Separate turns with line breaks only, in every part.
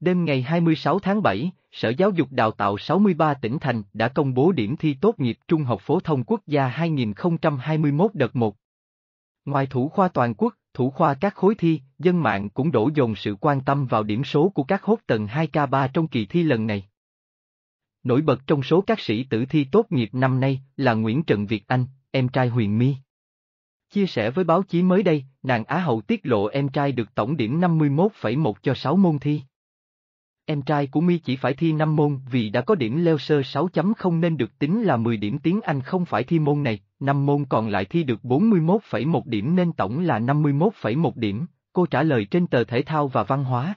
Đêm ngày 26 tháng 7, Sở Giáo dục Đào tạo 63 tỉnh thành đã công bố điểm thi tốt nghiệp Trung học phổ thông quốc gia 2021 đợt 1. Ngoài thủ khoa toàn quốc, thủ khoa các khối thi, dân mạng cũng đổ dồn sự quan tâm vào điểm số của các hốt tầng 2K3 trong kỳ thi lần này. Nổi bật trong số các sĩ tử thi tốt nghiệp năm nay là Nguyễn Trần Việt Anh, em trai Huyền My. Chia sẻ với báo chí mới đây, nàng Á hậu tiết lộ em trai được tổng điểm 51,1 cho 6 môn thi. Em trai của mi chỉ phải thi 5 môn vì đã có điểm leo sơ 6.0 nên được tính là 10 điểm tiếng Anh không phải thi môn này, 5 môn còn lại thi được 41,1 điểm nên tổng là 51,1 điểm, cô trả lời trên tờ thể thao và văn hóa.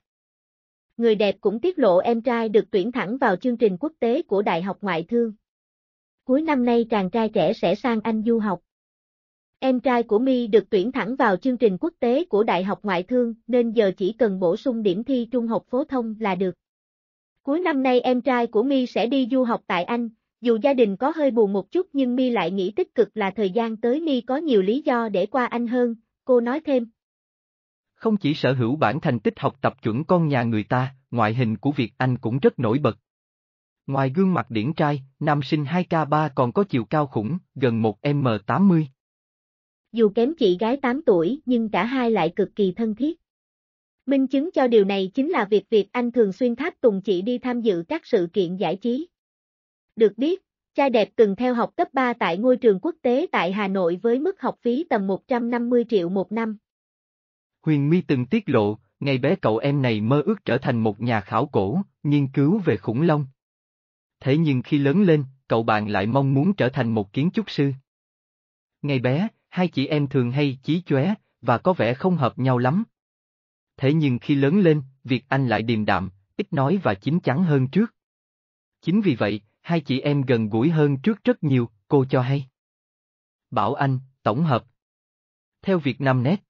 Người đẹp cũng tiết lộ em trai được tuyển thẳng vào chương trình quốc tế của Đại học Ngoại thương. Cuối năm nay chàng trai trẻ sẽ sang Anh du học. Em trai của My được tuyển thẳng vào chương trình quốc tế của Đại học Ngoại thương nên giờ chỉ cần bổ sung điểm thi trung học phổ thông là được. Cuối năm nay em trai của My sẽ đi du học tại Anh, dù gia đình có hơi buồn một chút nhưng My lại nghĩ tích cực là thời gian tới My có nhiều lý do để qua Anh hơn, cô nói thêm.
Không chỉ sở hữu bản thành tích học tập chuẩn con nhà người ta, ngoại hình của Việt Anh cũng rất nổi bật. Ngoài gương mặt điển trai, nam sinh 2K3 còn có chiều cao khủng, gần 1m80
dù kém chị gái 8 tuổi nhưng cả hai lại cực kỳ thân thiết. Minh chứng cho điều này chính là việc Việt Anh thường xuyên tháp tùng chị đi tham dự các sự kiện giải trí. Được biết, trai đẹp từng theo học cấp 3 tại ngôi trường quốc tế tại Hà Nội với mức học phí tầm 150 triệu
một năm. Huyền My từng tiết lộ, ngày bé cậu em này mơ ước trở thành một nhà khảo cổ, nghiên cứu về khủng long. Thế nhưng khi lớn lên, cậu bạn lại mong muốn trở thành một kiến trúc sư. Ngày bé, hai chị em thường hay chí chóe, và có vẻ không hợp nhau lắm. Thế nhưng khi lớn lên, Việt Anh lại điềm đạm, ít nói và chín chắn hơn trước. Chính vì vậy, hai chị em gần gũi hơn trước rất nhiều, cô cho hay. Bảo Anh, tổng hợp. Theo Việt Nam Net